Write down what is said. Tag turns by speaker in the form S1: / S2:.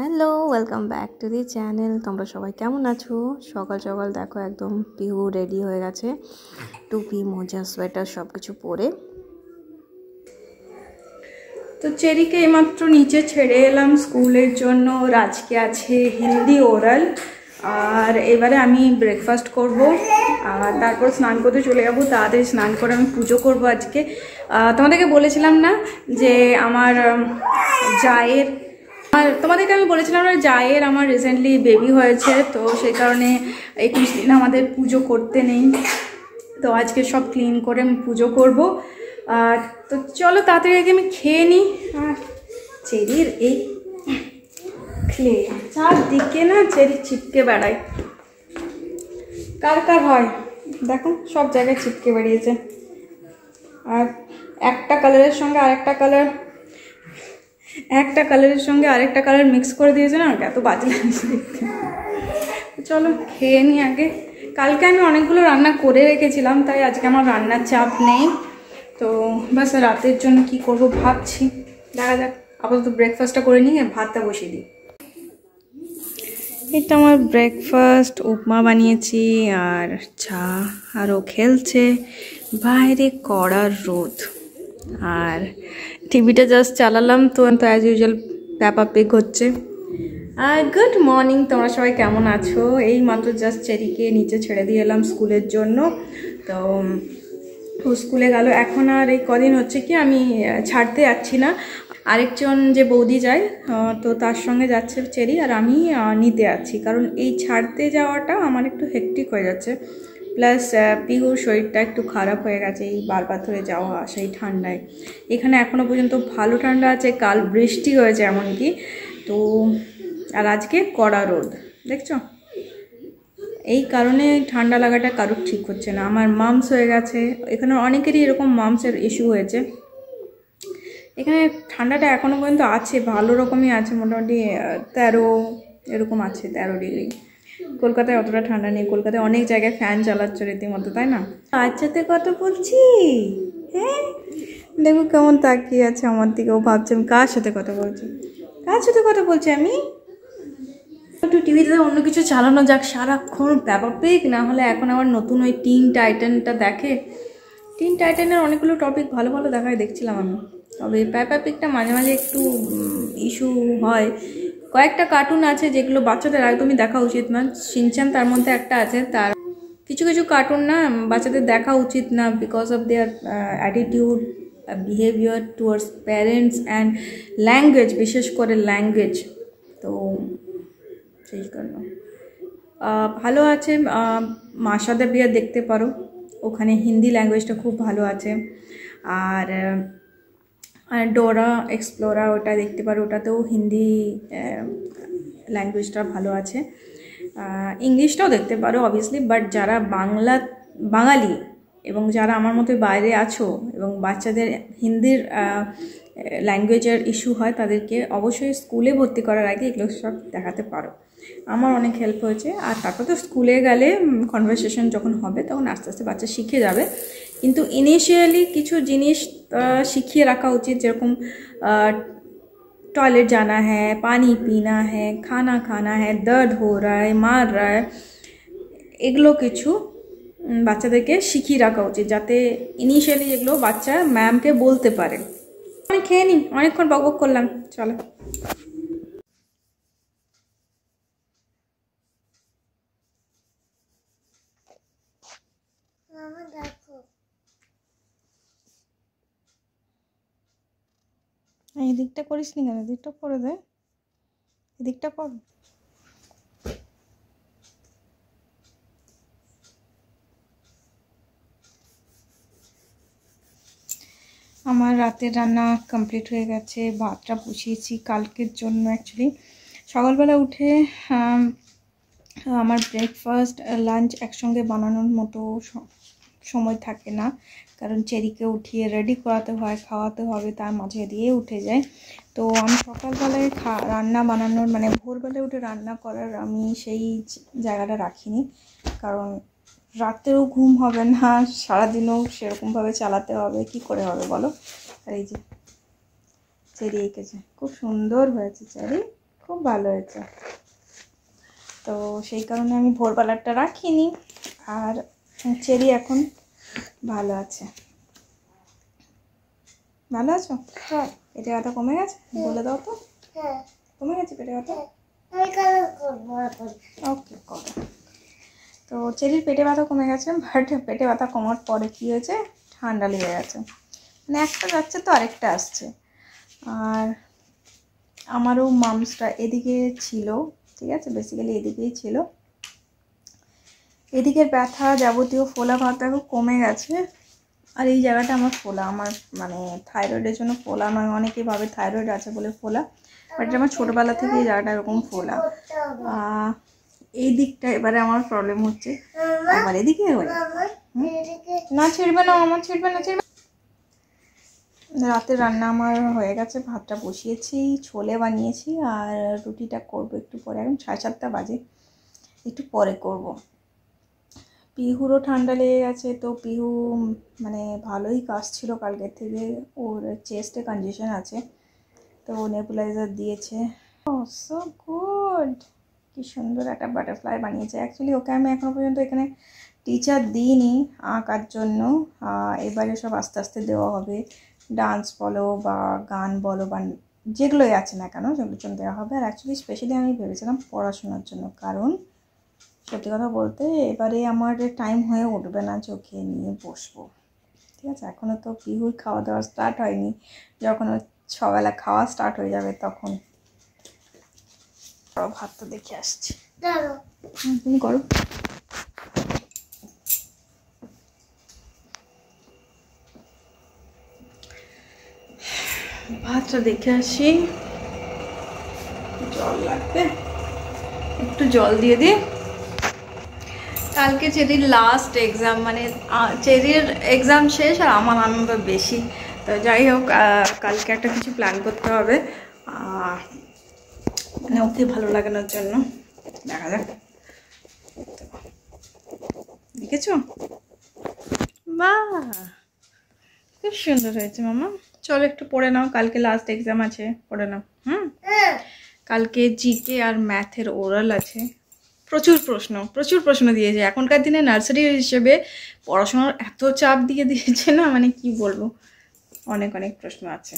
S1: Hello welcome back to the channel তোমরা সবাই কেমন আছো সকাল সকাল দেখো একদম পিহু রেডি হয়ে গেছে টুপি মোজা সোয়েটার সব কিছু পরে তো চেরিকে এইমাত্র নিচে ছেড়ে এলাম স্কুলের জন্য ওর আজকে আছে হিন্দি ওরাল আর এবারে আমি ব্রেকফাস্ট করব আর তারপর স্নান করতে চলে যাবো তাড়াতাড়ি স্নান করে আমি পুজো করব আজকে তোমাদেরকে বলেছিলাম না যে আমার জায়ের তোমাদেরকে আমি বলেছিলাম না জায়ের আমার রিসেন্টলি বেবি হয়েছে তো সেই কারণে একুশ দিন আমাদের পুজো করতে নেই তো আজকে সব ক্লিন করে আমি পুজো করবো আর তো চলো তাড়াতাড়ি আগে আমি খেয়ে নিই আর চেরির এই খে চারদিকে না চেরি ছিপকে বেড়ায় কার কার হয় দেখো সব জায়গায় ছিপকে বেরিয়েছে আর একটা কালারের সঙ্গে আর একটা কালার একটা কালারের সঙ্গে আরেকটা কালার মিক্স করে দিয়েছে না এত বাজে লাগছে দেখতে চলো খেয়ে নিই আগে কালকে আমি অনেকগুলো রান্না করে রেখেছিলাম তাই আজকে আমার রান্নার চাপ নেই তো বাস রাতের জন্য কি করব ভাবছি দেখা যাক আপাতত ব্রেকফাস্টটা করে নিয়ে ভাতটা বসিয়ে দিই এটা আমার ব্রেকফাস্ট উপমা বানিয়েছি আর চা আরও খেলছে বাইরে কড়া রোদ আর টিভিটা জাস্ট চালালাম তো তো অ্যাজ ইউজুয়াল প্যাপা পেক হচ্ছে আর গুড মর্নিং তোমরা সবাই কেমন আছো এই মাত্র জাস্ট চেরিকে নিচে ছেড়ে দিয়ে এলাম স্কুলের জন্য তো ও স্কুলে গেল এখন আর এই কদিন হচ্ছে কি আমি ছাড়তে যাচ্ছি না আরেকজন যে বৌদি যায় তো তার সঙ্গে যাচ্ছে চেরি আর আমি নিতে আছি কারণ এই ছাড়তে যাওয়াটা আমার একটু হেকটিক হয়ে যাচ্ছে প্লাস পিহুর শরীরটা একটু খারাপ হয়ে গেছে এই বারবার ধরে যাওয়া আসা এই ঠান্ডায় এখানে এখনও পর্যন্ত ভালো ঠান্ডা আছে কাল বৃষ্টি হয়েছে এমনকি তো আর আজকে কড়া রোদ দেখছো এই কারণে ঠান্ডা লাগাটা কারোর ঠিক হচ্ছে না আমার মামস হয়ে গেছে এখানে অনেকেরই এরকম মামসের ইস্যু হয়েছে এখানে ঠান্ডাটা এখনও পর্যন্ত আছে ভালো রকমই আছে মোটামুটি তেরো এরকম আছে তেরো ডিগ্রি কলকাতায় অতটা ঠান্ডা নেই কলকাতায় অনেক জায়গায় ফ্যান চালাচ্ছ রীতিমতো তাই না বাচ্চাতে কত বলছি হ্যাঁ দেখো কেমন তাকিয়ে আছে আমার দিকে ও ভাবছে আমি কার সাথে কথা বলছি কার সাথে কথা বলছি আমি একটু টিভিতে অন্য কিছু চালানো যাক সারাক্ষণ ব্যাপাপিক না হলে এখন আমার নতুন ওই টিন টাইটানটা দেখে টিন টাইটানের অনেকগুলো টপিক ভালো ভালো দেখায় দেখছিলাম আমি তবে প্যাপাপিকটা মাঝে মাঝে একটু ইস্যু হয় কয়েকটা কার্টুন আছে যেগুলো বাচ্চাদের একদমই দেখা উচিত না সিনচান তার মধ্যে একটা আছে তার কিছু কিছু কার্টুন না বাচ্চাদের দেখা উচিত না because of their attitude behaviour towards parents and language বিশেষ করে ল্যাঙ্গুয়েজ তো সেই জন্য ভালো আছে মাসাদা বিয়ার দেখতে পারো ওখানে হিন্দি ল্যাঙ্গুয়েজটা খুব ভালো আছে আর আর ডোরা এক্সপ্লোরা ওটা দেখতে পারো ওটাতেও হিন্দি ল্যাঙ্গুয়েজটা ভালো আছে ইংলিশটাও দেখতে পারো অবভিয়াসলি বাট যারা বাংলা বাঙালি এবং যারা আমার মতো বাইরে আছো এবং বাচ্চাদের হিন্দির ল্যাঙ্গুয়েজের ইস্যু হয় তাদেরকে অবশ্যই স্কুলে ভর্তি করার আগে এগুলো সব দেখাতে পারো আমার অনেক হেল্প হয়েছে আর তারপর তো স্কুলে গেলে কনভারসেশন যখন হবে তখন আস্তে আস্তে বাচ্চা শিখে যাবে কিন্তু ইনিশিয়ালি কিছু জিনিস शिखीरा काउची যেরকম টয়লেট जाना है पानी पीना है खाना खाना है दर्द हो रहा है मार रहा है এগলো কিছু বাচ্চা থেকে শিখিরা কাউচি जाते ইনিশিয়ালি এগলো বাচ্চা ম্যাম কে বলতে পারে আমি খেয়নি অনেকক্ষণ বকবক করলাম চলে এদিকটা করিস নি কেন এদিকটা করে দে এদিকটা কর আমার রাতের রান্না কমপ্লিট হয়ে গেছে ভাতটা পুষিয়েছি কালকের জন্য অ্যাকচুয়ালি সকালবেলা উঠে আমার ব্রেকফাস্ট লাঞ্চ একসঙ্গে বানানোর মতো সময় থাকে না কারণ চেরিকে উঠিয়ে রেডি করাতে হয় খাওয়াতে হবে তার মাঝে দিয়ে উঠে যায় তো আমি সকালবেলায় খা রান্না বানানোর মানে ভোরবেলায় উঠে রান্না করার আমি সেই জায়গাটা রাখিনি কারণ রাতেও ঘুম হবে না সারাদিনও সেরকমভাবে চালাতে হবে কি করে হবে বলো আর এই যে চেরি এঁকেছে খুব সুন্দর হয়েছে চেরি খুব ভালো হয়েছে তো সেই কারণে আমি ভোরবেলাটা রাখিনি আর আচ্ছা, চেরি এখন ভালো আছে ভালো আছো হ্যাঁ। পেটে ব্যথা কমে গেছে হ্যাঁ। বলে দাও তো হ্যাঁ। কমে গেছে পেটে ব্যথা ওকে করো তো চেরির পেটে ব্যথা কমে গেছে বাট পেটে ব্যথা কমার পরে কী হয়েছে ঠান্ডা লেগে গেছে মানে একটা যাচ্ছে তো আরেকটা আসছে আর আমারও মামসটা এদিকে ছিল ঠিক আছে বেসিক্যালি এদিকেই ছিল এদিকের ব্যথা যাবতীয় ফোলা খুব কমে গেছে আর এই জায়গাটা আমার ফোলা আমার মানে থাইরয়েডের জন্য ফোলা আমার অনেকে ভাবে থাইরয়েড আছে বলে ফোলা বাট আমার ছোটোবেলা থেকে এই জায়গাটা এরকম ফোলা এই দিকটা এবারে আমার প্রবলেম হচ্ছে আমার এদিকে না ছিড়বে না আমার ছিড়বে না ছিড়বে রাতে রান্না আমার হয়ে গেছে ভাতটা বসিয়েছি ছোলে বানিয়েছি আর রুটিটা করবো একটু পরে এখন সাড়ে সাতটা বাজে একটু পরে করব পিহুরও ঠান্ডা লেগে গেছে তো পিহু মানে ভালোই কাজ ছিল কালকের থেকে ওর চেস্টে কন্ডিশন আছে তো নেবুলাইজার দিয়েছে সো গুড কি সুন্দর একটা বাটারফ্লাই বানিয়েছে অ্যাকচুয়ালি ওকে আমি এখনও পর্যন্ত এখানে টিচার দিইনি আঁকার জন্য এবারে সব আস্তে আস্তে দেওয়া হবে ডান্স বলো বা গান বলো বা যেগুলোই আছে না কেন সেগুলোর জন্য দেওয়া হবে আর অ্যাকচুয়ালি স্পেশালি আমি ভেবেছিলাম পড়াশোনার জন্য কারণ সত্যি কথা বলতে এবারে আমার টাইম হয়ে উঠবে না চোখে নিয়ে বসবো ঠিক আছে এখনও তো পিহুর খাওয়া দাওয়া স্টার্ট হয়নি যখন সবেলা খাওয়া স্টার্ট হয়ে যাবে তখন ভাত তো দেখে আসছি তুমি করো ভাতটা দেখে আসি জল লাগবে একটু জল দিয়ে দিই কালকে চেরির লাস্ট এক্সাম মানে চেরির এক্সাম শেষ আর আমার আনন্দ বেশি তো যাই হোক কালকে একটা কিছু প্ল্যান করতে হবে মানে ওকে ভালো লাগানোর জন্য দেখা যাক দেখেছ বা খুব সুন্দর হয়েছে মামা চলো একটু পড়ে নাও কালকে লাস্ট এক্সাম আছে পড়ে নাও হুম হ্যাঁ। কালকে জিকে আর ম্যাথের ওরাল আছে প্রচুর প্রশ্ন প্রচুর প্রশ্ন দিয়েছে এখনকার দিনে নার্সারি হিসেবে পড়াশোনার এত চাপ দিয়ে দিয়েছে না মানে কি বলবো অনেক অনেক প্রশ্ন আছে